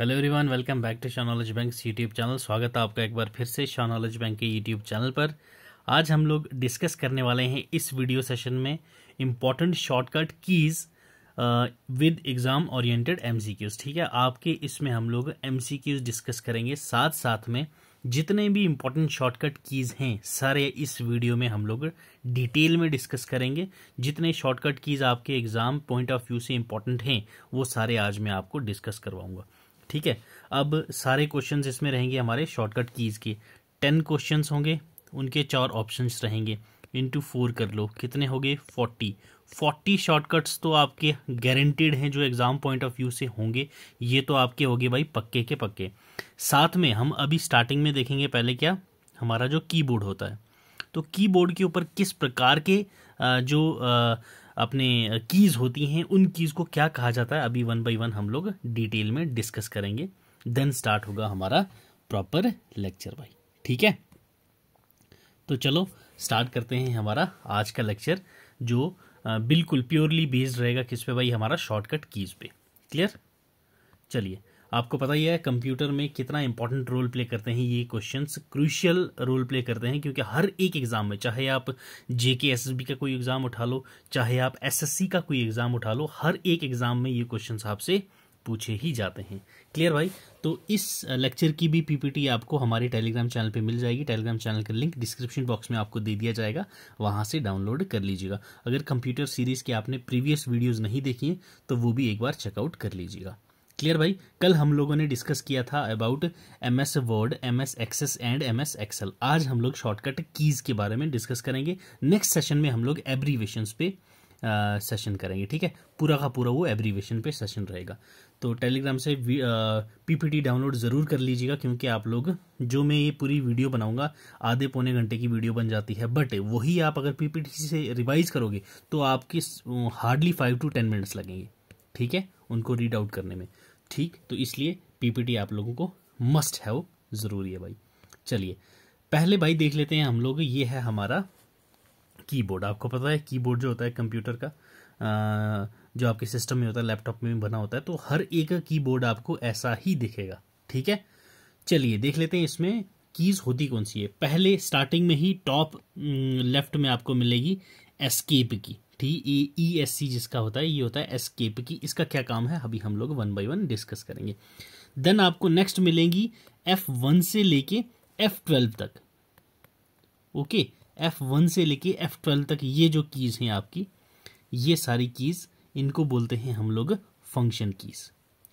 Hello everyone welcome back to Shah knowledge bank YouTube channel स्वागत है आपका एक बार फिर से शाह नॉलेज बैंक के यूट्यूब चैनल पर आज हम लोग डिस्कस करने वाले हैं इस वीडियो सेशन में important shortcut keys with exam oriented MCQs ठीक है आपके इसमें हम लोग एम डिस्कस करेंगे साथ साथ में जितने भी इम्पोर्टेंट शॉर्टकट कीज़ हैं सारे इस वीडियो में हम लोग डिटेल में डिस्कस करेंगे जितने शॉर्टकट कीज़ आपके एग्ज़ाम पॉइंट ऑफ व्यू से इम्पॉर्टेंट हैं वो सारे आज मैं आपको डिस्कस करवाऊंगा ठीक है अब सारे क्वेश्चंस इसमें रहेंगे हमारे शॉर्टकट कीज़ के टेन क्वेश्चंस होंगे उनके चार ऑप्शंस रहेंगे टू फोर कर लो कितने हो गए फोर्टी फोर्टी शॉर्टकट्स तो आपके गारंटेड हैं जो एग्ज़ाम पॉइंट ऑफ व्यू से होंगे ये तो आपके होंगे भाई पक्के के पक्के साथ में हम अभी स्टार्टिंग में देखेंगे पहले क्या हमारा जो कीबोर्ड होता है तो कीबोर्ड के ऊपर किस प्रकार के जो अपने कीज़ होती हैं उन कीज़ को क्या कहा जाता है अभी वन बाई वन हम लोग डिटेल में डिस्कस करेंगे देन स्टार्ट होगा हमारा प्रॉपर लेक्चर भाई ठीक है तो चलो स्टार्ट करते हैं हमारा आज का लेक्चर जो बिल्कुल प्योरली बेस्ड रहेगा किस पे भाई हमारा शॉर्टकट कीज़ पे क्लियर चलिए आपको पता ही है कंप्यूटर में कितना इंपॉर्टेंट रोल प्ले करते हैं ये क्वेश्चंस क्रूशियल रोल प्ले करते हैं क्योंकि हर एक एग्ज़ाम में चाहे आप जेके एस बी का कोई एग्ज़ाम उठा लो चाहे आप एस एस सी का कोई एग्ज़ाम उठा लो हर एक एग्ज़ाम में ये क्वेश्चन आपसे पूछे ही जाते हैं क्लियर भाई तो इस लेक्चर की भी पीपीटी आपको हमारे टेलीग्राम चैनल पे मिल जाएगी टेलीग्राम चैनल का लिंक डिस्क्रिप्शन बॉक्स में आपको दे दिया जाएगा वहाँ से डाउनलोड कर लीजिएगा अगर कंप्यूटर सीरीज़ के आपने प्रीवियस वीडियोज़ नहीं देखी हैं तो वो भी एक बार चेकआउट कर लीजिएगा क्लियर भाई कल हम लोगों ने डिस्कस किया था about M S Word M S Access and M S Excel आज हम लोग शॉर्टकट कीज़ के बारे में डिस्कस करेंगे नेक्स्ट सेशन में हम लोग एब्रीवेशन पे सेशन uh, करेंगे ठीक है पूरा का पूरा वो एब्रीवेशन पे सेशन रहेगा तो टेलीग्राम से पीपीटी डाउनलोड ज़रूर कर लीजिएगा क्योंकि आप लोग जो मैं ये पूरी वीडियो बनाऊंगा आधे पौने घंटे की वीडियो बन जाती है बट वही आप अगर पीपीटी से रिवाइज करोगे तो आपकी hardly five to ten minutes लगेंगे ठीक है उनको रीड आउट करने में ठीक तो इसलिए पीपीटी आप लोगों को मस्ट हैव ज़रूरी है भाई चलिए पहले भाई देख लेते हैं हम लोग ये है हमारा कीबोर्ड आपको पता है कीबोर्ड जो होता है कंप्यूटर का आ, जो आपके सिस्टम में होता है लैपटॉप में भी बना होता है तो हर एक कीबोर्ड आपको ऐसा ही दिखेगा ठीक है चलिए देख लेते हैं इसमें कीज़ होती कौन सी है पहले स्टार्टिंग में ही टॉप लेफ्ट में आपको मिलेगी एस्केप की थी ई ई एस सी जिसका होता है ये होता है एस्केप की इसका क्या काम है अभी हम लोग वन बाई वन डिस्कस करेंगे देन आपको नेक्स्ट मिलेंगी एफ वन से लेके एफ ट्वेल्व तक ओके एफ वन से लेके एफ ट्वेल्व तक ये जो कीज़ हैं आपकी ये सारी कीज़ इनको बोलते हैं हम लोग फंक्शन कीज़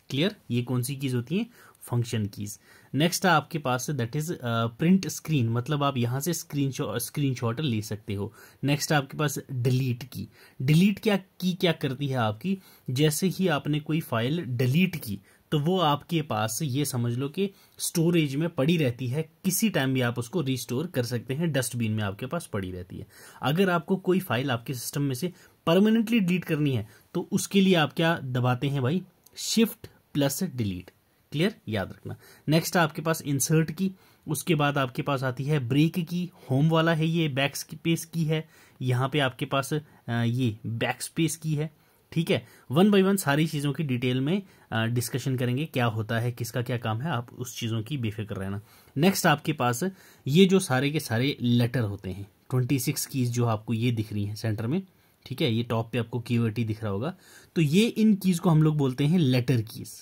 क्लियर ये कौन सी कीज़ होती हैं फंक्शन कीज़ नेक्स्ट आपके पास है दैट इज प्रिंट स्क्रीन मतलब आप यहाँ से स्क्रीन स्क्रीनशॉट ले सकते हो नेक्स्ट आपके पास डिलीट की डिलीट क्या की क्या करती है आपकी जैसे ही आपने कोई फाइल डिलीट की तो वो आपके पास ये समझ लो कि स्टोरेज में पड़ी रहती है किसी टाइम भी आप उसको रिस्टोर कर सकते हैं डस्टबिन में आपके पास पड़ी रहती है अगर आपको कोई फाइल आपके सिस्टम में से परमानेंटली डिलीट करनी है तो उसके लिए आप क्या दबाते हैं भाई शिफ्ट प्लस डिलीट क्लियर याद रखना नेक्स्ट आपके पास इंसर्ट की उसके बाद आपके पास आती है ब्रेक की होम वाला है ये बैक स्पेस की है यहाँ पे आपके पास ये बैक स्पेस की है ठीक है वन बाई वन सारी चीज़ों की डिटेल में डिस्कशन करेंगे क्या होता है किसका क्या काम है आप उस चीज़ों की बेफिक्र रहना नेक्स्ट आपके पास ये जो सारे के सारे लेटर होते हैं ट्वेंटी सिक्स कीज़ जो आपको ये दिख रही हैं सेंटर में ठीक है ये टॉप पे आपको की दिख रहा होगा तो ये इन कीज़ को हम लोग बोलते हैं लेटर कीज़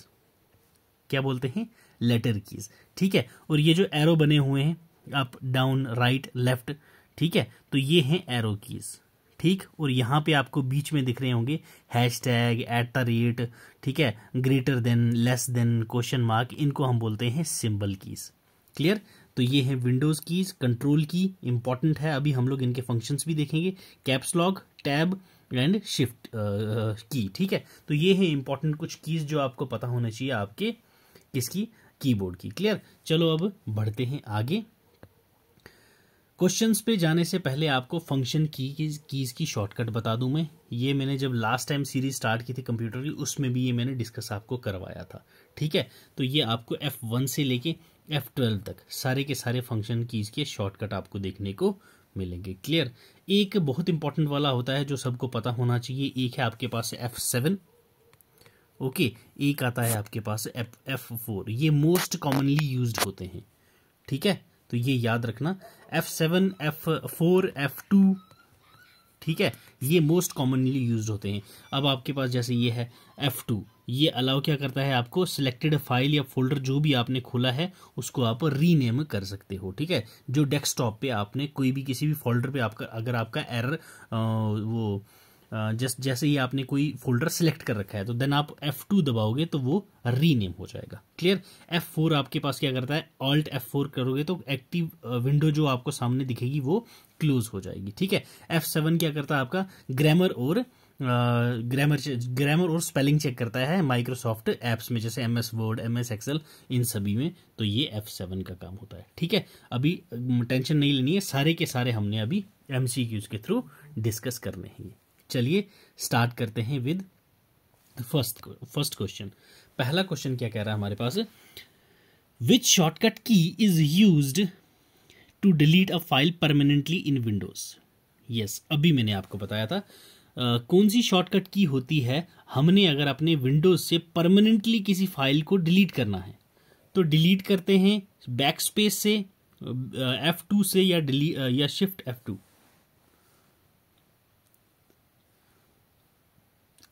क्या बोलते हैं लेटर कीज ठीक है और ये जो एरो बने हुए हैं अप डाउन राइट लेफ्ट ठीक है तो ये हैं एरो कीज ठीक और यहाँ पे आपको बीच में दिख रहे होंगे hashtag at the rate ठीक है greater than less than question mark इनको हम बोलते हैं सिंबल कीज क्लियर तो ये है Windows keys control key important है अभी हम लोग इनके फंक्शंस भी देखेंगे caps lock tab and shift key ठीक है तो ये है इंपॉर्टेंट कुछ कीज़ जो आपको पता होना चाहिए आपके किसकी कीबोर्ड की क्लियर चलो अब बढ़ते हैं आगे क्वेश्चंस पे जाने से पहले आपको फंक्शन की कीज़ की शॉर्टकट बता दूं मैं ये मैंने जब लास्ट टाइम सीरीज स्टार्ट की थी कंप्यूटर की उसमें भी ये मैंने डिस्कस आपको करवाया था ठीक है तो ये आपको एफ वन से लेके एफ ट्वेल्व तक सारे के सारे फंक्शन कीज़ के शॉर्टकट आपको देखने को मिलेंगे क्लियर एक बहुत इंपॉर्टेंट वाला होता है जो सबको पता होना चाहिए एक है आपके पास एफ सेवन ओके एक आता है आपके पास एफ एफ फोर ये मोस्ट कॉमनली यूज होते हैं ठीक है तो ये याद रखना F seven F four F two ठीक है ये मोस्ट कॉमनली यूज होते हैं अब आपके पास जैसे ये है एफ टू ये अलाउ क्या करता है आपको सिलेक्टेड फाइल या फोल्डर जो भी आपने खोला है उसको आप रीनेम कर सकते हो ठीक है जो डेस्कटॉप पे आपने कोई भी किसी भी फोल्डर पे आपका अगर आपका एरर वो जस्ट जैसे ही आपने कोई फोल्डर सिलेक्ट कर रखा है तो देन आप F2 दबाओगे तो वो रीनेम हो जाएगा क्लियर F4 आपके पास क्या करता है ऑल्ट F4 करोगे तो एक्टिव विंडो जो आपको सामने दिखेगी वो क्लोज हो जाएगी ठीक है F7 क्या करता है आपका ग्रामर और ग्रामर ग्रामर और स्पेलिंग चेक करता है माइक्रोसॉफ्ट ऐप्स में जैसे M S Word M S Excel इन सभी में तो ये एफ सेवन का काम होता है ठीक है अभी टेंशन नहीं लेनी है सारे के सारे हमने अभी एम सी के थ्रू डिस्कस करने हैं चलिए स्टार्ट करते हैं विद फर्स्ट फर्स्ट क्वेश्चन पहला क्वेश्चन क्या कह रहा है हमारे पास which shortcut key is use to delete a file permanently in Windows yes अभी मैंने आपको बताया था Uh, कौन सी शॉर्टकट की होती है हमने अगर अपने विंडोज से परमानेंटली किसी फाइल को डिलीट करना है तो डिलीट करते हैं बैक स्पेस से एफ uh, टू से या डिली uh, या शिफ्ट एफ टू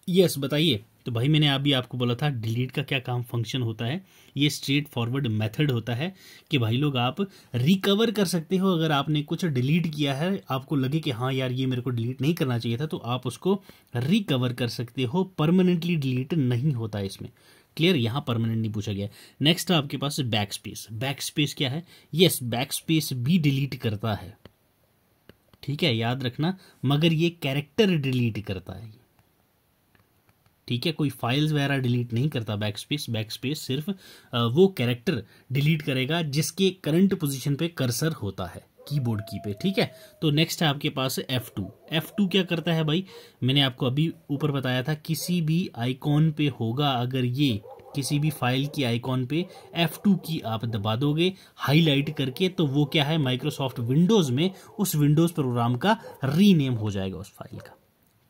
यस बताइए तो भाई मैंने अभी आपको बोला था डिलीट का क्या काम फंक्शन होता है ये स्ट्रेट फॉरवर्ड मेथड होता है कि भाई लोग आप रिकवर कर सकते हो अगर आपने कुछ डिलीट किया है आपको लगे कि हाँ यार ये मेरे को डिलीट नहीं करना चाहिए था तो आप उसको रिकवर कर सकते हो परमानेंटली डिलीट नहीं होता इसमें क्लियर यहाँ परमानेंट नहीं पूछा गया नेक्स्ट आपके पास बैक स्पेस बैक स्पेस क्या है यस बैक स्पेस भी डिलीट करता है ठीक है याद रखना मगर ये कैरेक्टर डिलीट करता है ठीक है कोई फाइल्स वगैरह डिलीट नहीं करता बैक स्पेस बैक स्पेस सिर्फ वो कैरेक्टर डिलीट करेगा जिसके करंट पोजीशन पे कर्सर होता है कीबोर्ड की पे ठीक है तो नेक्स्ट है आपके पास F2 F2 क्या करता है भाई मैंने आपको अभी ऊपर बताया था किसी भी आइकॉन पे होगा अगर ये किसी भी फाइल की आइकॉन पे F2 की आप दबा दोगे हाईलाइट करके तो वो क्या है माइक्रोसॉफ्ट विंडोज़ में उस विंडोज़ प्रोग्राम का रीनेम हो जाएगा उस फाइल का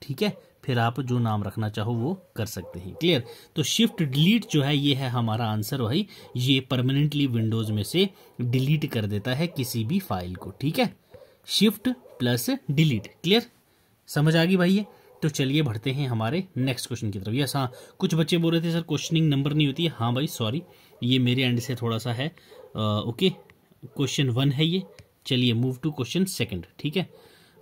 ठीक है फिर आप जो नाम रखना चाहो वो कर सकते हैं क्लियर तो शिफ्ट डिलीट जो है ये है हमारा आंसर भाई ये परमानेंटली विंडोज में से डिलीट कर देता है किसी भी फाइल को ठीक है शिफ्ट प्लस डिलीट क्लियर समझ आ गई भाई ये तो चलिए बढ़ते हैं हमारे नेक्स्ट क्वेश्चन की तरफ यस हाँ कुछ बच्चे बोल रहे थे सर क्वेश्चनिंग नंबर नहीं होती है हाँ भाई सॉरी ये मेरे एंड से थोड़ा सा है आ, ओके क्वेश्चन वन है ये चलिए मूव टू क्वेश्चन सेकंड ठीक है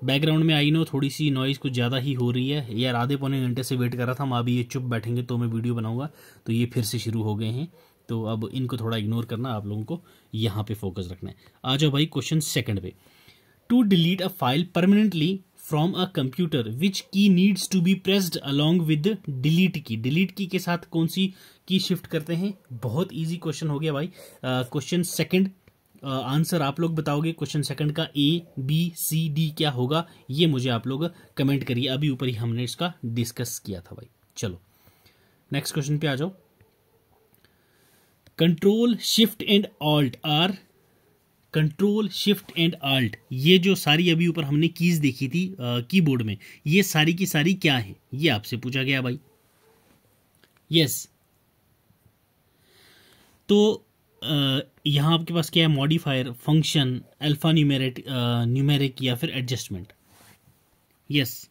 बैकग्राउंड में आई नो थोड़ी सी नॉइज़ कुछ ज़्यादा ही हो रही है यार आधे पौने घंटे से वेट कर रहा था हम अभी ये चुप बैठेंगे तो मैं वीडियो बनाऊंगा तो ये फिर से शुरू हो गए हैं तो अब इनको थोड़ा इग्नोर करना आप लोगों को यहाँ पे फोकस रखना है आ जाओ भाई क्वेश्चन सेकंड पे to delete a file permanently from a computer which key needs to be pressed along with delete key delete key के साथ कौन सी की शिफ्ट करते हैं बहुत ईजी क्वेश्चन हो गया भाई क्वेश्चन सेकेंड आंसर आप लोग बताओगे क्वेश्चन सेकंड का ए बी सी डी क्या होगा ये मुझे आप लोग कमेंट करिए अभी ऊपर ही हमने इसका डिस्कस किया था भाई चलो नेक्स्ट क्वेश्चन पे आ जाओ control shift and alt or control shift and alt ये जो सारी अभी ऊपर हमने कीज देखी थी कीबोर्ड में ये सारी की सारी क्या है ये आपसे पूछा गया भाई यस yes. तो यहाँ आपके पास क्या है modifier function alphanumeric numeric या फिर एडजस्टमेंट यस yes.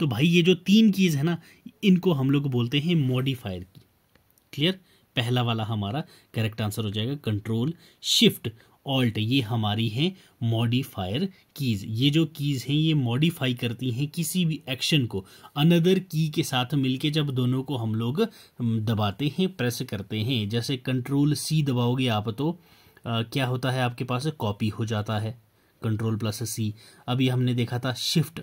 तो भाई ये जो तीन कीज़ है ना इनको हम लोग बोलते हैं मॉडिफायर की क्लियर पहला वाला हमारा करेक्ट आंसर हो जाएगा कंट्रोल शिफ्ट ऑल्ट ये हमारी हैं मॉडिफायर कीज़ ये जो कीज़ हैं ये मॉडिफाई करती हैं किसी भी एक्शन को अनदर की के साथ मिलके जब दोनों को हम लोग दबाते हैं प्रेस करते हैं जैसे कंट्रोल सी दबाओगे आप तो आ, क्या होता है आपके पास कॉपी हो जाता है कंट्रोल प्लस सी अभी हमने देखा था shift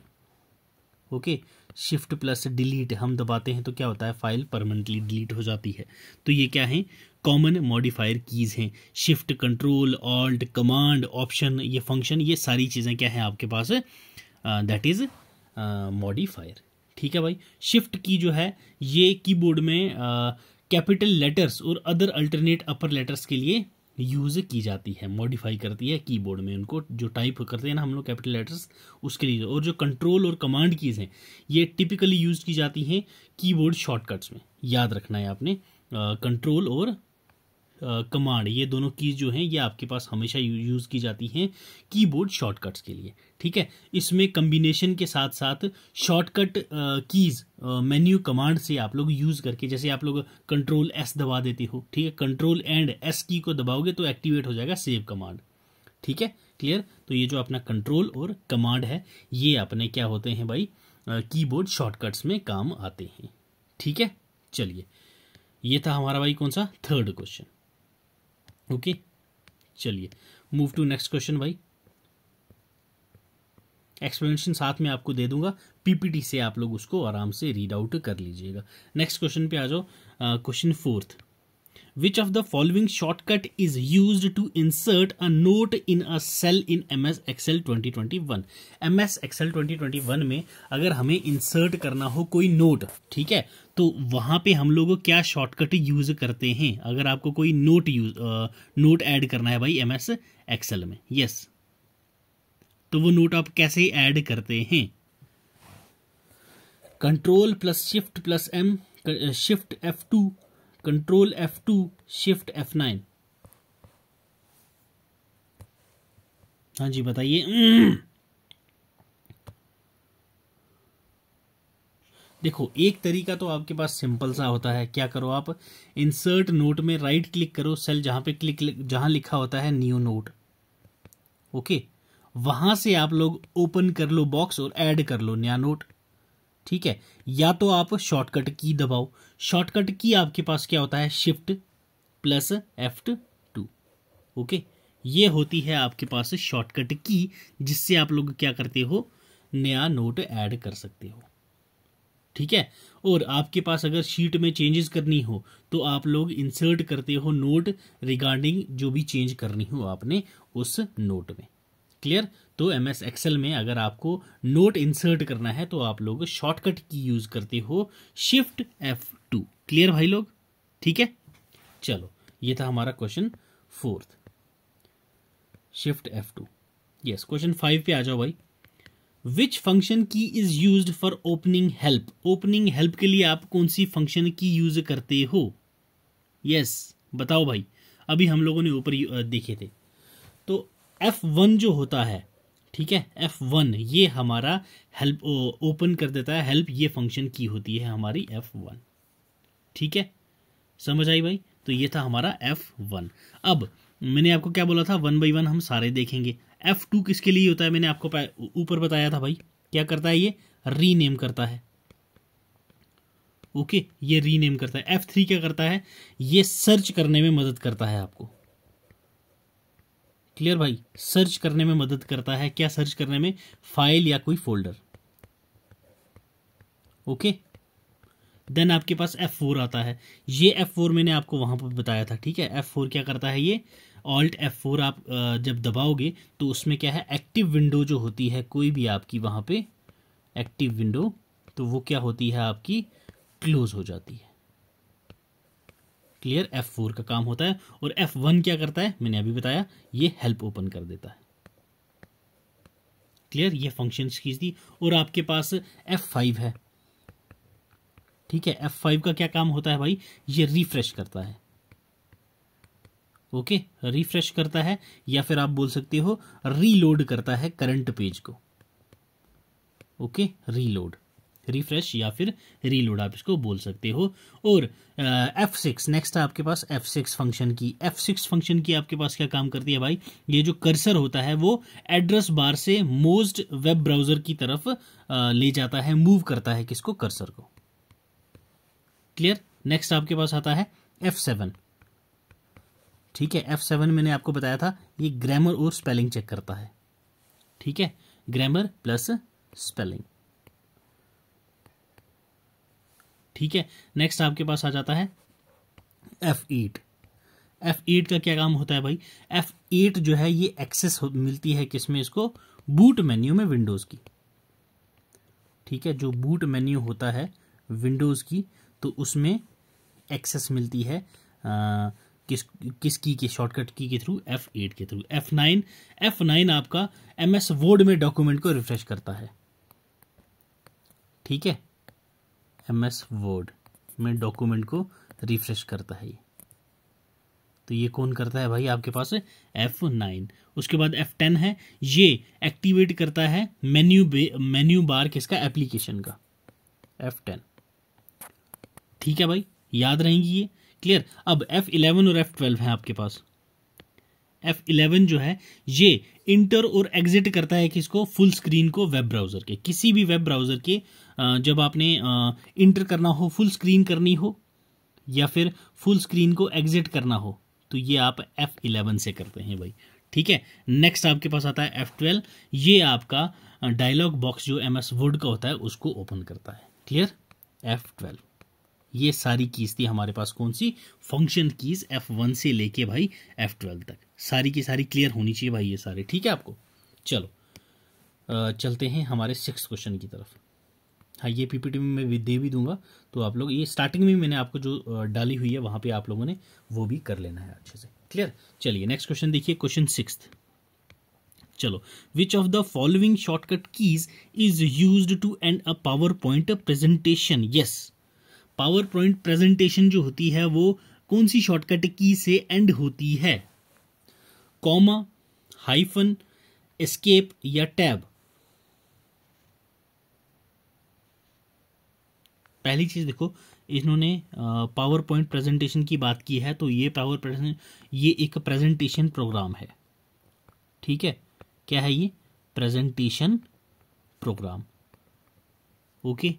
okay shift plus delete हम दबाते हैं तो क्या होता है फाइल परमानेंटली डिलीट हो जाती है तो ये क्या है कॉमन मॉडिफायर कीज़ हैं shift control alt command option ये फंक्शन ये सारी चीज़ें क्या हैं आपके पास दैट इज़ मॉडिफायर ठीक है भाई शिफ्ट की जो है ये कीबोर्ड में कैपिटल uh, लेटर्स और अदर अल्टरनेट अपर लेटर्स के लिए यूज़ की जाती है मॉडिफाई करती है कीबोर्ड में उनको जो टाइप करते हैं ना हम लोग कैपिटल लेटर्स उसके लिए और जो कंट्रोल और कमांड कीज़ हैं ये टिपिकली यूज़ की जाती हैं कीबोर्ड शॉर्टकट्स में याद रखना है आपने कंट्रोल uh, और कमांड ये दोनों कीज़ जो हैं ये आपके पास हमेशा यूज़ की जाती हैं कीबोर्ड शॉर्टकट्स के लिए ठीक है इसमें कम्बिनेशन के साथ साथ शॉर्टकट कीज़ मेन्यू कमांड से आप लोग यूज़ करके जैसे आप लोग कंट्रोल एस दबा देते हो ठीक है कंट्रोल एंड एस की को दबाओगे तो एक्टिवेट हो जाएगा सेव कमांड ठीक है क्लियर तो ये जो अपना कंट्रोल और कमांड है ये अपने क्या होते हैं भाई कीबोर्ड शॉर्टकट्स में काम आते हैं ठीक है चलिए ये था हमारा भाई कौन सा थर्ड क्वेश्चन ओके चलिए मूव टू नेक्स्ट क्वेश्चन भाई एक्सप्लेनेशन साथ में आपको दे दूंगा पीपीटी से आप लोग उसको आराम से रीड आउट कर लीजिएगा नेक्स्ट क्वेश्चन पे आ जाओ question fourth which of the following shortcut is used to insert a note in a cell in MS Excel 2021 MS Excel 2021 में अगर हमें इंसर्ट करना हो कोई नोट ठीक है तो वहां पे हम लोग क्या शॉर्टकट यूज़ करते हैं अगर आपको कोई नोट यूज नोट ऐड करना है भाई एम एस एक्सएल में यस तो वो नोट आप कैसे ऐड करते हैं control plus shift plus M shift F two control F two shift F nine हाँ जी बताइए देखो एक तरीका तो आपके पास सिंपल सा होता है क्या करो आप इंसर्ट नोट में राइट क्लिक करो सेल जहां पे क्लिक जहां लिखा होता है न्यू नोट ओके वहां से आप लोग ओपन कर लो बॉक्स और ऐड कर लो नया नोट ठीक है या तो आप शॉर्टकट की दबाओ शॉर्टकट की आपके पास क्या होता है shift plus F two okay ये होती है आपके पास शॉर्टकट की जिससे आप लोग क्या करते हो नया नोट ऐड कर सकते हो ठीक है और आपके पास अगर शीट में चेंजेस करनी हो तो आप लोग इंसर्ट करते हो नोट रिगार्डिंग जो भी चेंज करनी हो आपने उस नोट में क्लियर तो एम एस एक्सेल में अगर आपको नोट इंसर्ट करना है तो आप लोग शॉर्टकट की यूज करते हो शिफ्ट एफ टू क्लियर भाई लोग ठीक है चलो ये था हमारा question fourth shift F two yes question five पे आ जाओ भाई which function key is use for opening help opening help के लिए आप कौन सी फंक्शन की यूज करते हो यस yes, बताओ भाई अभी हम लोगों ने ऊपर देखे थे तो एफ वन जो होता है ठीक है एफ वन ये हमारा हेल्प ओपन कर देता है हेल्प ये फंक्शन की होती है हमारी एफ वन ठीक है समझ आई भाई तो ये था हमारा एफ वन अब मैंने आपको क्या बोला था वन बाई वन हम सारे देखेंगे एफ टू किसके लिए होता है मैंने आपको ऊपर बताया था भाई क्या करता है ये रीनेम करता है ओके ये रीनेम करता है एफ थ्री क्या करता है ये सर्च करने में मदद करता है आपको क्लियर भाई सर्च करने में मदद करता है क्या सर्च करने में फाइल या कोई फोल्डर ओके देन आपके पास एफ फोर आता है ये एफ फोर मैंने आपको वहां पर बताया था ठीक है एफ फोर क्या करता है ये ऑल्ट एफ फोर आप जब दबाओगे तो उसमें क्या है एक्टिव विंडो जो होती है कोई भी आपकी वहां पे एक्टिव विंडो तो वो क्या होती है आपकी क्लोज हो जाती है क्लियर एफ फोर का काम होता है और एफ वन क्या करता है मैंने अभी बताया ये हेल्प ओपन कर देता है क्लियर ये फंक्शन खींच थी और आपके पास एफ फाइव है ठीक है एफ फाइव का क्या काम होता है भाई ये रिफ्रेश करता है ओके रिफ्रेश करता है या फिर आप बोल सकते हो रीलोड करता है करंट पेज को ओके रीलोड रिफ्रेश या फिर रीलोड आप इसको बोल सकते हो और एफ सिक्स नेक्स्ट है आपके पास F six function key F six function key आपके पास क्या काम करती है भाई ये जो कर्सर होता है वो एड्रेस बार से मोस्ट वेब ब्राउजर की तरफ आ, ले जाता है मूव करता है किसको कर्सर को क्लियर नेक्स्ट आपके पास आता है एफ सेवन ठीक है एफ सेवन मैंने आपको बताया था ये ग्रामर और स्पेलिंग चेक करता है ठीक है ग्रामर प्लस स्पेलिंग ठीक है नेक्स्ट आपके पास आ जाता है एफ ईट एफ एट का क्या काम होता है भाई एफ एट जो है ये एक्सेस मिलती है किसमें इसको बूट मेन्यू में विंडोज़ की ठीक है जो बूट मेन्यू होता है विंडोज़ की तो उसमें एक्सेस मिलती है आ, किस किस की के शॉर्टकट की के थ्रू एफ एट के through F nine F nine आपका एम एस वर्ड में डॉक्यूमेंट को रिफ्रेश करता है ठीक है एम एस वर्ड में डॉक्यूमेंट को रिफ्रेश करता है ये तो ये कौन करता है भाई आपके पास एफ नाइन उसके बाद एफ टेन है ये एक्टिवेट करता है मेन्यू मेन्यू बार किसका एप्लीकेशन का एफ टेन ठीक है भाई याद रहेंगी ये क्लियर अब एफ इलेवन और एफ ट्वेल्व है आपके पास एफ इलेवन जो है ये इंटर और एग्जिट करता है किसको फुल स्क्रीन को वेब ब्राउज़र के किसी भी वेब ब्राउज़र के जब आपने इंटर करना हो फुल स्क्रीन करनी हो या फिर फुल स्क्रीन को एग्जिट करना हो तो ये आप एफ़ इलेवन से करते हैं भाई ठीक है नेक्स्ट आपके पास आता है एफ़ ट्वेल्व ये आपका डायलॉग बॉक्स जो एम एस वर्ड का होता है उसको ओपन करता है क्लियर एफ़ ट्वेल्व ये सारी कीज़ थी हमारे पास कौन सी फंक्शन कीज़ एफ़ वन से लेके भाई एफ़ ट्वेल्व तक सारी की सारी क्लियर होनी चाहिए भाई ये सारे ठीक है आपको चलो चलते हैं हमारे सिक्स क्वेश्चन की तरफ हाँ ये पीपीटी में मैं दे भी दूंगा तो आप लोग ये स्टार्टिंग में मैंने आपको जो डाली हुई है वहाँ पे आप लोगों ने वो भी कर लेना है अच्छे से क्लियर चलिए नेक्स्ट क्वेश्चन देखिए क्वेश्चन सिक्स चलो which of the following shortcut keys is use to end a PowerPoint presentation yes PowerPoint presentation जो होती है वो कौन सी शॉर्टकट की से एंड होती है कॉमा हाइफन एस्केप या टैब पहली चीज़ देखो इन्होंने पावर पॉइंट प्रेजेंटेशन की बात की है तो ये पावर प्रेजेंट ये एक प्रेजेंटेशन प्रोग्राम है ठीक है क्या है ये प्रेजेंटेशन प्रोग्राम ओके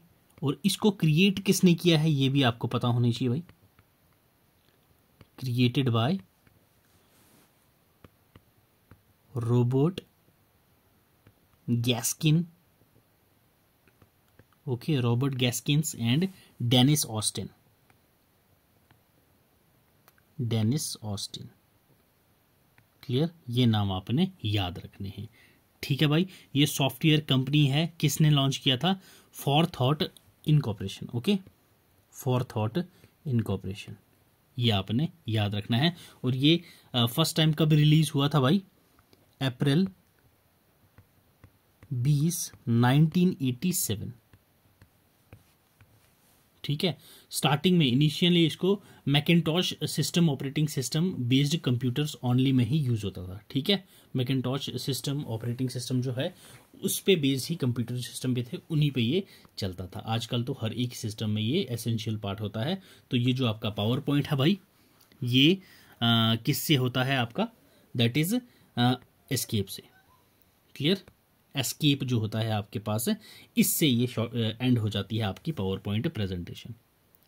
और इसको क्रिएट किसने किया है ये भी आपको पता होना चाहिए भाई created by Robert Gaskin okay robert gaskins and dennis austin dennis austin clear ये नाम आपने याद रखने हैं ठीक है भाई ये सॉफ्टवेयर कंपनी है किसने लॉन्च किया था Forethought incorporation okay Forethought incorporation ये आपने याद रखना है और ये फर्स्ट टाइम कब रिलीज हुआ था भाई अप्रैल 20 1987 ठीक है स्टार्टिंग में इनिशियली इसको Macintosh system operating system based computers only में ही यूज होता था ठीक है मैकेटॉश सिस्टम ऑपरेटिंग सिस्टम जो है उस पे बेस्ड ही कंप्यूटर सिस्टम पे थे उन्हीं पे ये चलता था आजकल तो हर एक सिस्टम में ये एसेंशियल पार्ट होता है तो ये जो आपका पावर पॉइंट है भाई ये किससे होता है आपका दैट इज़ एस्केप से क्लियर एस्केप जो होता है आपके पास इससे ये एंड हो जाती है आपकी पावर पॉइंट प्रेजेंटेशन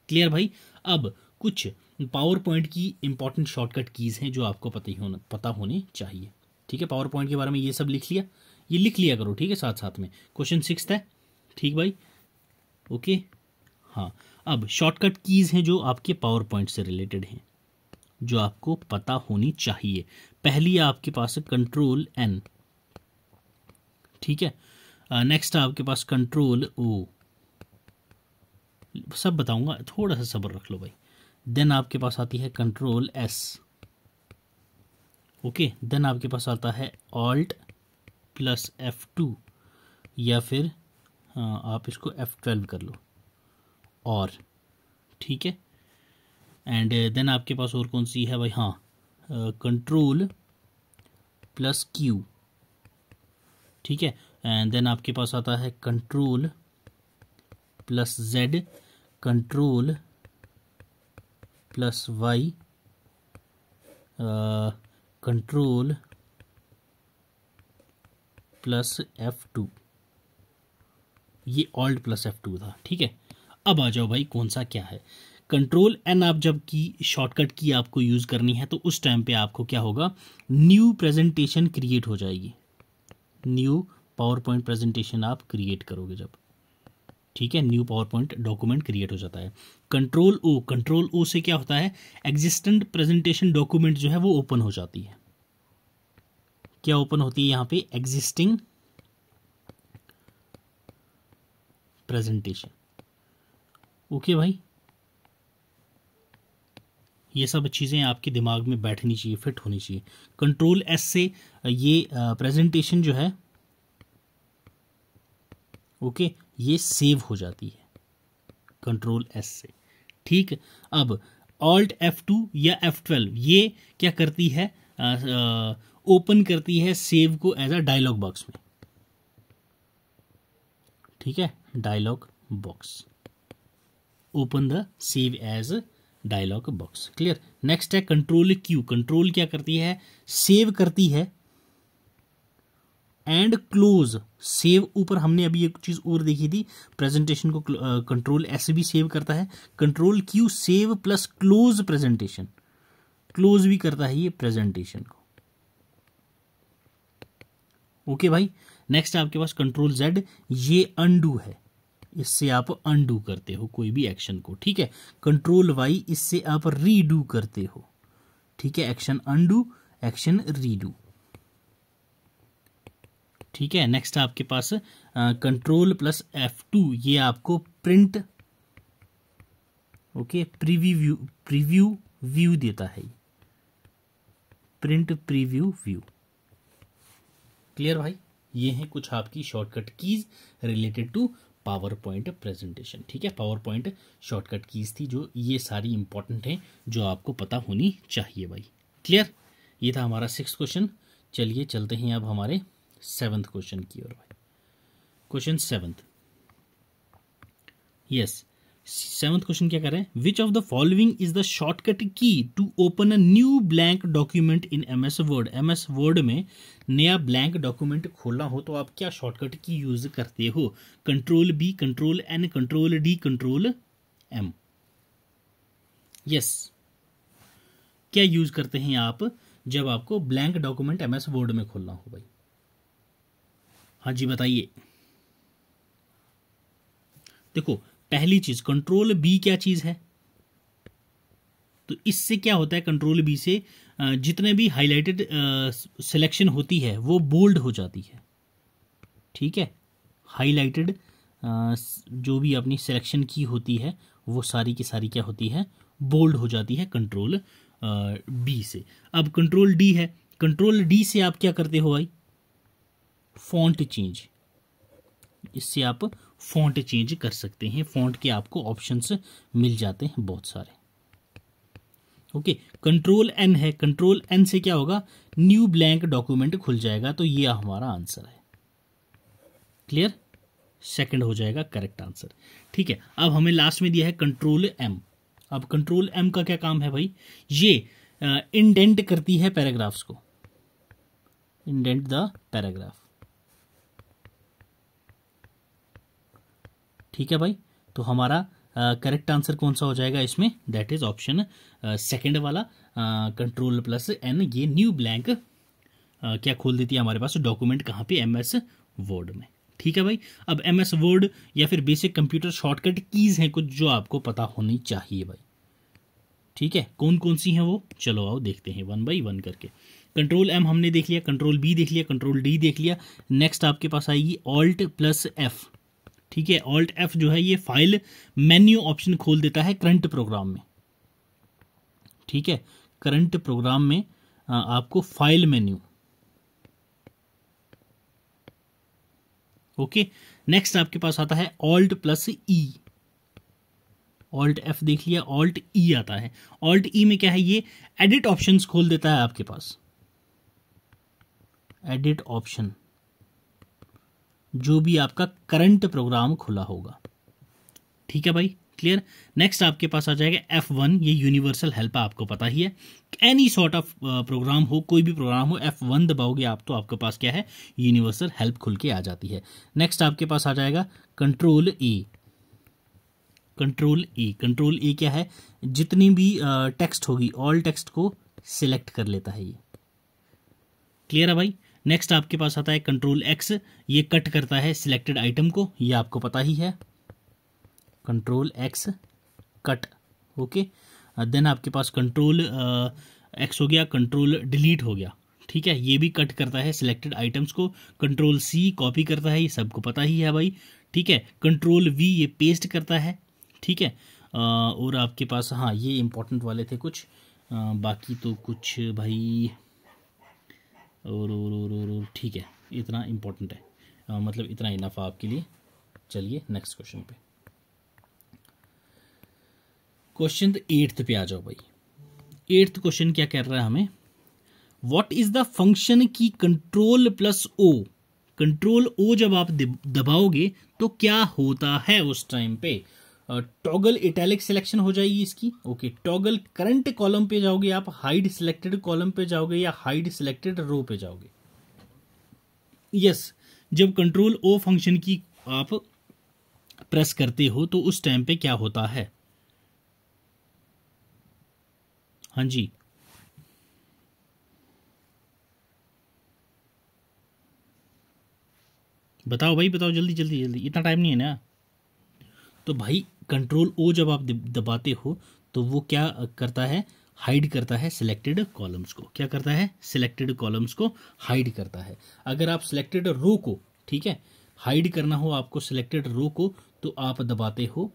क्लियर भाई अब कुछ पावर पॉइंट की इंपॉर्टेंट शॉर्टकट कीज़ हैं जो आपको पता ही होना पता होने चाहिए ठीक है पावर पॉइंट के बारे में ये सब लिख लिया ये लिख लिया करो ठीक है साथ साथ में क्वेश्चन सिक्स है ठीक भाई ओके हाँ अब शॉर्टकट कीज़ हैं जो आपके पावर पॉइंट से रिलेटेड हैं जो आपको पता होनी चाहिए पहली आपके पास है कंट्रोल एन ठीक है नेक्स्ट uh, आपके पास कंट्रोल ओ सब बताऊंगा थोड़ा सा सब्र रख लो भाई देन आपके पास आती है कंट्रोल एस ओके देन आपके पास आता है ऑल्ट प्लस एफ़ टू या फिर uh, आप इसको एफ़ ट्वेल्व कर लो और ठीक है एंड देन uh, आपके पास और कौन सी है भाई हाँ कंट्रोल प्लस क्यू ठीक है एंड देन आपके पास आता है control plus Z control plus Y control plus F two ये ऑल्ट प्लस एफ टू था ठीक है अब आ जाओ भाई कौन सा क्या है कंट्रोल एन आप जब की शॉर्टकट की आपको यूज़ करनी है तो उस टाइम पे आपको क्या होगा न्यू प्रेजेंटेशन क्रिएट हो जाएगी न्यू पावर पॉइंट प्रेजेंटेशन आप क्रिएट करोगे जब ठीक है new PowerPoint document create हो जाता है कंट्रोल ओ कंट्रोल ओ से क्या होता है एग्जिस्टेंट प्रेजेंटेशन डॉक्यूमेंट जो है वो ओपन हो जाती है क्या ओपन होती है यहां पे एग्जिस्टिंग प्रेजेंटेशन ओके भाई ये सब चीज़ें आपके दिमाग में बैठनी चाहिए फिट होनी चाहिए कंट्रोल एस से ये प्रेजेंटेशन जो है ओके ये सेव हो जाती है कंट्रोल एस से ठीक अब ऑल्ट एफ टू या एफ ट्वेल्व ये क्या करती है ओपन करती है सेव को एज अ डायलॉग बॉक्स में ठीक है dialog box open the save as dialog box clear next है कंट्रोल क्यू कंट्रोल क्या करती है सेव करती है एंड क्लोज सेव ऊपर हमने अभी एक चीज़ और देखी थी प्रेजेंटेशन को कंट्रोल एस भी सेव करता है control Q save plus close presentation close भी करता है ये प्रेजेंटेशन को ओके भाई नेक्स्ट आपके पास कंट्रोल जेड ये अंडू है इससे आप अनडू करते हो कोई भी एक्शन को ठीक है कंट्रोल वाई इससे आप रीडू करते हो ठीक है एक्शन अनडू एक्शन रीडू ठीक है नेक्स्ट आपके पास कंट्रोल प्लस एफ टू ये आपको print okay preview preview view देता है प्रिंट प्रीव्यू व्यू क्लियर भाई ये हैं कुछ आपकी shortcut keys related to PowerPoint presentation ठीक है पावर पॉइंट शॉर्टकट कीज थी जो ये सारी इंपॉर्टेंट हैं जो आपको पता होनी चाहिए भाई क्लियर ये था हमारा सिक्स क्वेश्चन चलिए चलते हैं अब हमारे सेवन्थ क्वेश्चन की ओर भाई question seventh yes yes. Seventh question क्या कर रहे हैं which of the following is the shortcut key to open a new blank document in M S Word M S Word में नया ब्लैंक डॉक्यूमेंट खोलना हो तो आप क्या शॉर्टकट की यूज करते हो control B control N control D control M yes क्या यूज करते हैं आप जब आपको blank document M S Word में खोलना हो भाई हाँ जी बताइए देखो पहली चीज कंट्रोल बी क्या चीज है तो इससे क्या होता है कंट्रोल बी से जितने भी हाईलाइटेड सिलेक्शन होती है वो बोल्ड हो जाती है ठीक है हाईलाइटेड जो भी अपनी सिलेक्शन की होती है वो सारी की सारी क्या होती है बोल्ड हो जाती है कंट्रोल बी से अब कंट्रोल डी है कंट्रोल डी से आप क्या करते हो भाई फॉन्ट चेंज इससे आप फ़ॉन्ट चेंज कर सकते हैं फ़ॉन्ट के आपको ऑप्शंस मिल जाते हैं बहुत सारे ओके कंट्रोल एन है कंट्रोल एन से क्या होगा न्यू ब्लैंक डॉक्यूमेंट खुल जाएगा तो ये हमारा आंसर है क्लियर सेकंड हो जाएगा करेक्ट आंसर ठीक है अब हमें लास्ट में दिया है कंट्रोल एम अब कंट्रोल एम का क्या काम है भाई ये इंडेंट uh, करती है पैराग्राफ्स को इंडेंट द पैराग्राफ ठीक है भाई तो हमारा करेक्ट uh, आंसर कौन सा हो जाएगा इसमें दैट इज ऑप्शन सेकंड वाला कंट्रोल प्लस एन ये न्यू ब्लैंक uh, क्या खोल देती है हमारे पास डॉक्यूमेंट कहाँ पे एम एस वर्ड में ठीक है भाई अब एम एस वर्ड या फिर बेसिक कंप्यूटर शॉर्टकट कीज हैं कुछ जो आपको पता होनी चाहिए भाई ठीक है कौन कौन सी हैं वो चलो आओ देखते हैं वन बाई वन करके कंट्रोल एम हमने देख लिया कंट्रोल बी देख लिया कंट्रोल डी देख लिया नेक्स्ट आपके पास आएगी ऑल्ट प्लस एफ़ ठीक है ऑल्ट एफ जो है ये फाइल मेन्यू ऑप्शन खोल देता है करंट प्रोग्राम में ठीक है करंट प्रोग्राम में आपको फाइल मेन्यू ओके नेक्स्ट आपके पास आता है alt plus E alt F देख लिया ऑल्ट ई e आता है ऑल्ट ई e में क्या है ये एडिट ऑप्शंस खोल देता है आपके पास एडिट ऑप्शन जो भी आपका करंट प्रोग्राम खुला होगा ठीक है भाई क्लियर नेक्स्ट आपके पास आ जाएगा एफ वन ये यूनिवर्सल हेल्प आपको पता ही है एनी सॉर्ट ऑफ प्रोग्राम हो कोई भी प्रोग्राम हो एफ वन दबाओगे आप तो आपके पास क्या है यूनिवर्सल हेल्प खुल के आ जाती है नेक्स्ट आपके पास आ जाएगा control A control A control A क्या है जितनी भी टेक्स्ट uh, होगी ऑल टेक्स्ट को सिलेक्ट कर लेता है ये क्लियर है भाई नेक्स्ट आपके पास आता है कंट्रोल एक्स ये कट करता है सिलेक्टेड आइटम को ये आपको पता ही है control X cut okay then आपके पास कंट्रोल एक्स uh, हो गया कंट्रोल डिलीट हो गया ठीक है ये भी कट करता है सिलेक्टेड आइटम्स को कंट्रोल सी कॉपी करता है ये सबको पता ही है भाई ठीक है कंट्रोल वी ये पेस्ट करता है ठीक है आ, uh, और आपके पास हाँ ये इंपॉर्टेंट वाले थे कुछ आ, uh, बाकी तो कुछ भाई और और और ठीक है इतना इम्पोर्टेंट है आ, मतलब इतना इनफ आपके लिए चलिए नेक्स्ट क्वेश्चन पे क्वेश्चन एट्थ पे आ जाओ भाई एट्थ क्वेश्चन क्या कह रहा है हमें what is the function key control plus O control O जब आप दबाओगे तो क्या होता है उस टाइम पे टॉगल इटैलिक सिलेक्शन हो जाएगी इसकी ओके टॉगल करंट कॉलम पे जाओगे आप हाइड सिलेक्टेड कॉलम पे जाओगे या हाइड सिलेक्टेड रो पे जाओगे यस जब कंट्रोल ओ फंक्शन की आप प्रेस करते हो तो उस टाइम पे क्या होता है हाँ जी बताओ भाई बताओ जल्दी जल्दी जल्दी इतना टाइम नहीं है ना तो भाई कंट्रोल ओ जब आप दबाते हो तो वो क्या करता है हाइड करता है सिलेक्टेड कॉलम्स को क्या करता है सिलेक्टेड कॉलम्स को हाइड करता है अगर आप सिलेक्टेड रो को ठीक है हाइड करना हो आपको सिलेक्टेड रो को तो आप दबाते हो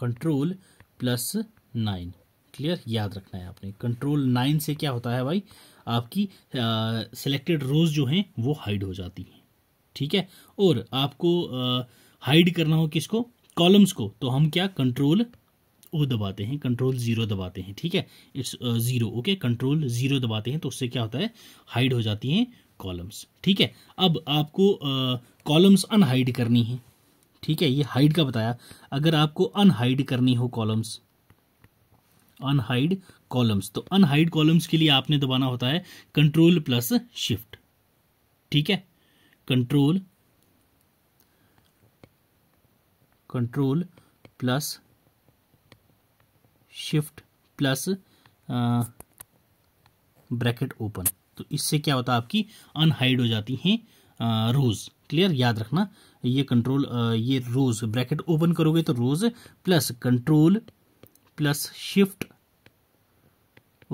कंट्रोल प्लस नाइन क्लियर याद रखना है आपने कंट्रोल नाइन से क्या होता है भाई आपकी सिलेक्टेड रोज जो हैं वो हाइड हो जाती हैं ठीक है और आपको हाइड करना हो किसको कॉलम्स को तो हम क्या कंट्रोल ओ दबाते हैं कंट्रोल ज़ीरो दबाते हैं ठीक है it's zero okay control zero दबाते हैं तो उससे क्या होता है हाइड हो जाती हैं कॉलम्स ठीक है अब आपको कॉलम्स uh, अनहाइड करनी है ठीक है ये हाइड का बताया अगर आपको अनहाइड करनी हो कॉलम्स अनहाइड कॉलम्स तो अनहाइड कॉलम्स के लिए आपने दबाना होता है कंट्रोल प्लस शिफ्ट ठीक है control control plus shift plus bracket open तो इससे क्या होता है आपकी अनहाइड हो जाती हैं रोज़ uh, क्लियर याद रखना ये कंट्रोल uh, ये रोज़ ब्रैकेट ओपन करोगे तो rows plus control plus shift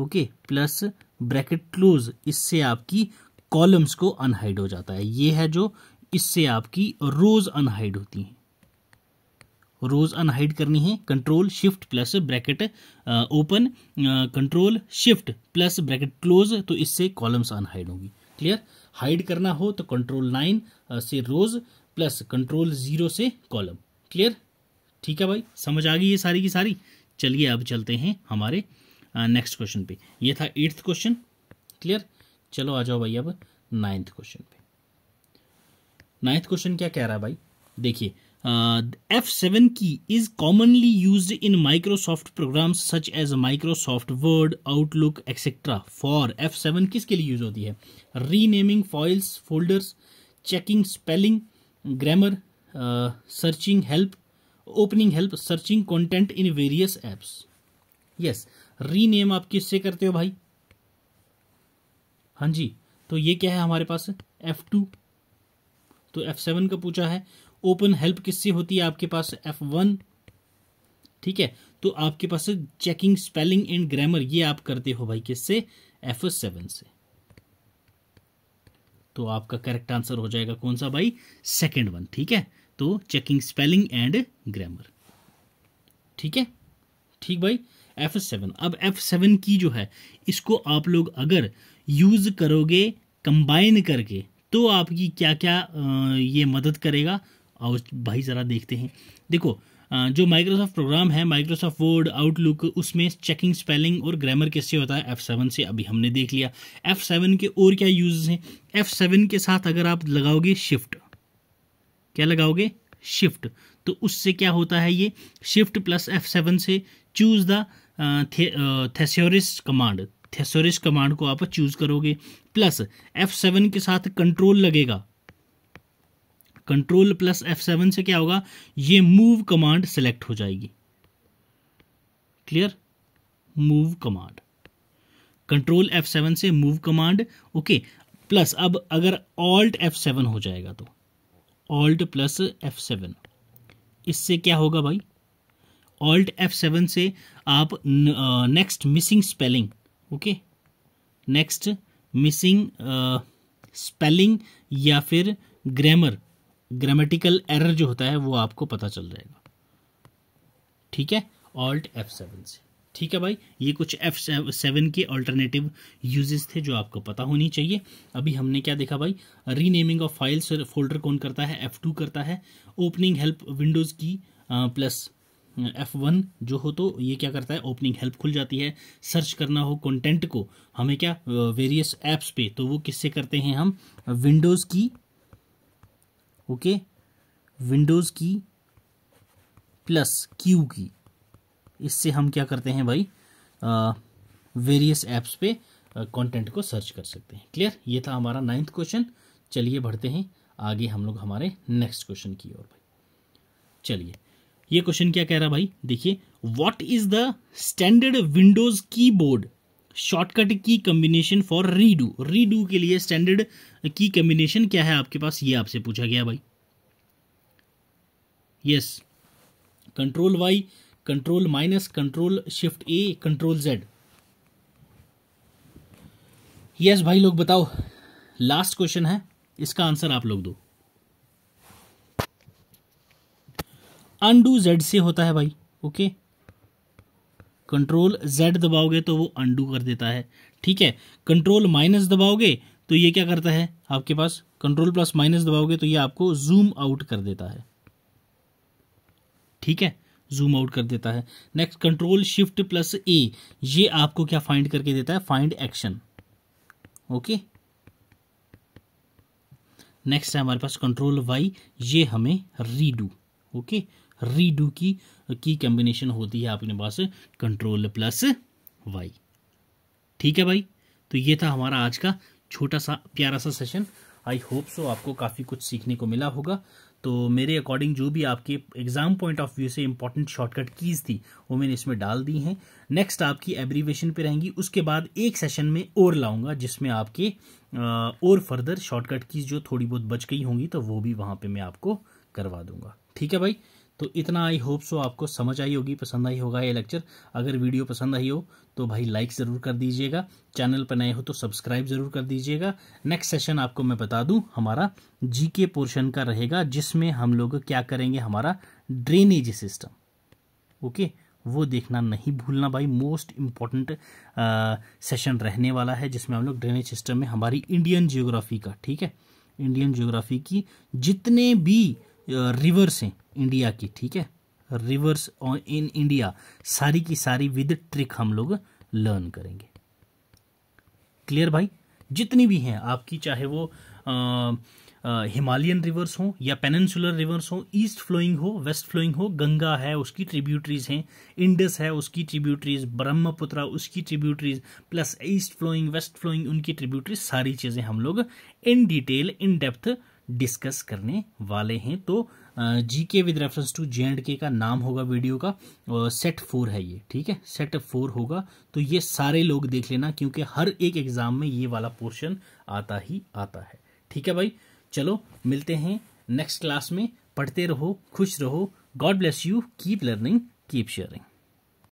okay plus bracket close इससे आपकी कॉलम्स को अनहाइड हो जाता है ये है जो इससे आपकी रोज़ अनहाइड होती हैं रोज अनहाइड करनी है control shift plus bracket open control shift plus bracket close तो इससे कॉलम्स अनहाइड होंगी क्लियर हाइड करना हो तो कंट्रोल नाइन से रोज प्लस कंट्रोल जीरो से कॉलम क्लियर ठीक है भाई समझ आ गई ये सारी की सारी चलिए अब चलते हैं हमारे नेक्स्ट क्वेश्चन पे ये था एट्थ क्वेश्चन क्लियर चलो आ जाओ भाई अब नाइन्थ क्वेश्चन पे नाइन्थ क्वेश्चन क्या कह रहा है भाई देखिए F seven key is commonly use in Microsoft program such as Microsoft Word Outlook etcetera for F seven किसके लिए यूज होती है renaming files folders checking spelling grammar searching help opening help searching content in various apps yes rename आप किससे करते हो भाई हाँ जी तो ये क्या है हमारे पास एफ टू तो एफ सेवन का पूछा है ओपन हेल्प किससे होती है आपके पास एफ वन ठीक है तो आपके पास चेकिंग स्पेलिंग एंड ग्रामर ये आप करते हो भाई किससे एफ सेवन से तो आपका करेक्ट आंसर हो जाएगा कौन सा भाई सेकेंड वन ठीक है तो चेकिंग स्पेलिंग एंड ग्रामर ठीक है ठीक भाई एफ सेवन अब एफ सेवन की जो है इसको आप लोग अगर यूज़ करोगे कंबाइन करके तो आपकी क्या क्या ये मदद करेगा आओ भाई ज़रा देखते हैं देखो जो माइक्रोसॉफ्ट प्रोग्राम है माइक्रोसॉफ्ट वर्ड आउटलुक उसमें चेकिंग स्पेलिंग और ग्रामर कैसे होता है एफ़ सेवन से अभी हमने देख लिया एफ़ सेवन के और क्या यूज़ हैं एफ़ सेवन के साथ अगर आप लगाओगे शिफ्ट क्या लगाओगे शिफ्ट तो उससे क्या होता है ये शिफ्ट प्लस एफ़ सेवन से choose the thesaurus command thesaurus command को आप चूज़ करोगे प्लस एफ़ सेवन के साथ कंट्रोल लगेगा कंट्रोल प्लस एफ सेवन से क्या होगा ये मूव कमांड सेलेक्ट हो जाएगी clear move command control F seven से मूव कमांड ओके प्लस अब अगर ऑल्ट एफ सेवन हो जाएगा तो ऑल्ट प्लस एफ सेवन इससे क्या होगा भाई ऑल्ट एफ सेवन से आप next missing spelling okay next missing spelling या फिर ग्रामर ग्रामेटिकल एरर जो होता है वो आपको पता चल जाएगा ठीक है ऑल्ट एफ सेवन से ठीक है भाई ये कुछ एफ सेवन के अल्टरनेटिव यूजेस थे जो आपको पता होनी चाहिए अभी हमने क्या देखा भाई रीनेमिंग ऑफ फाइल्स फोल्डर कौन करता है एफ टू करता है opening help Windows key plus F one जो हो तो ये क्या करता है ओपनिंग हेल्प खुल जाती है सर्च करना हो कंटेंट को हमें क्या वेरियस एप्स पे तो वो किससे करते हैं हम Windows key okay Windows key plus Q key इससे हम क्या करते हैं भाई वेरियस एप्स पे कंटेंट को सर्च कर सकते हैं क्लियर ये था हमारा नाइन्थ क्वेश्चन चलिए बढ़ते हैं आगे हम लोग हमारे नेक्स्ट क्वेश्चन की ओर भाई चलिए ये क्वेश्चन क्या कह रहा भाई देखिए what is the standard Windows keyboard shortcut key combination for redo redo के लिए स्टैंडर्ड की कम्बिनेशन क्या है आपके पास ये आपसे पूछा गया भाई yes control Y control minus control shift A control Z yes भाई लोग बताओ लास्ट क्वेश्चन है इसका आंसर आप लोग दो अंडू जेड से होता है भाई ओके okay? कंट्रोल जेड दबाओगे तो वो अंडू कर देता है ठीक है कंट्रोल माइनस दबाओगे तो ये क्या करता है आपके पास कंट्रोल प्लस माइनस दबाओगे तो ये आपको जूम आउट कर देता है ठीक है जूम आउट कर देता है next control shift plus A ये आपको क्या फाइंड करके देता है फाइंड एक्शन ओके नेक्स्ट है हमारे पास कंट्रोल वाई ये हमें रीडू ओके रीडू की की कंबिनेशन होती है आपके पास कंट्रोल प्लस वाई ठीक है भाई तो ये था हमारा आज का छोटा सा प्यारा सा सेशन आई होप सो आपको काफ़ी कुछ सीखने को मिला होगा तो मेरे अकॉर्डिंग जो भी आपके एग्जाम पॉइंट ऑफ व्यू से इंपॉर्टेंट शॉर्टकट कीज़ थी वो मैंने इसमें डाल दी हैं नेक्स्ट आपकी एब्रीवेशन पे रहेंगी उसके बाद एक सेशन में और लाऊंगा जिसमें आपके और फर्दर शॉर्टकट कीज़ जो थोड़ी बहुत बच गई होंगी तो वो भी वहाँ पर मैं आपको करवा दूंगा ठीक है भाई तो इतना आई होप सो आपको समझ आई होगी पसंद आई होगा ये लेक्चर अगर वीडियो पसंद आई हो तो भाई लाइक ज़रूर कर दीजिएगा चैनल पर नए हो तो सब्सक्राइब ज़रूर कर दीजिएगा नेक्स्ट सेशन आपको मैं बता दूं हमारा जीके पोर्शन का रहेगा जिसमें हम लोग क्या करेंगे हमारा ड्रेनेज सिस्टम ओके वो देखना नहीं भूलना भाई मोस्ट इम्पॉर्टेंट सेशन रहने वाला है जिसमें हम लोग ड्रेनेज सिस्टम में हमारी इंडियन जियोग्राफी का ठीक है इंडियन जियोग्राफी की जितने भी रिवर्स हैं इंडिया की ठीक है रिवर्स इन इंडिया सारी की सारी विद ट्रिक हम लोग लर्न करेंगे क्लियर भाई जितनी भी हैं आपकी चाहे वो हिमालयन रिवर्स हो या पेनन्सुलर रिवर्स हो ईस्ट फ्लोइंग हो वेस्ट फ्लोइंग हो गंगा है उसकी ट्रिब्यूटरीज हैं इंडस है उसकी ट्रिब्यूटरीज ब्रह्मपुत्र उसकी tributaries plus east flowing west flowing उनकी ट्रिब्यूटरीज सारी चीज़ें हम लोग in detail in depth discuss करने वाले हैं तो G K with reference to J and K का नाम होगा वीडियो का सेट फोर है ये ठीक है सेट फोर होगा तो ये सारे लोग देख लेना क्योंकि हर एक एग्ज़ाम में ये वाला पोर्शन आता ही आता है ठीक है भाई चलो मिलते हैं नेक्स्ट क्लास में पढ़ते रहो खुश रहो God bless you keep learning keep sharing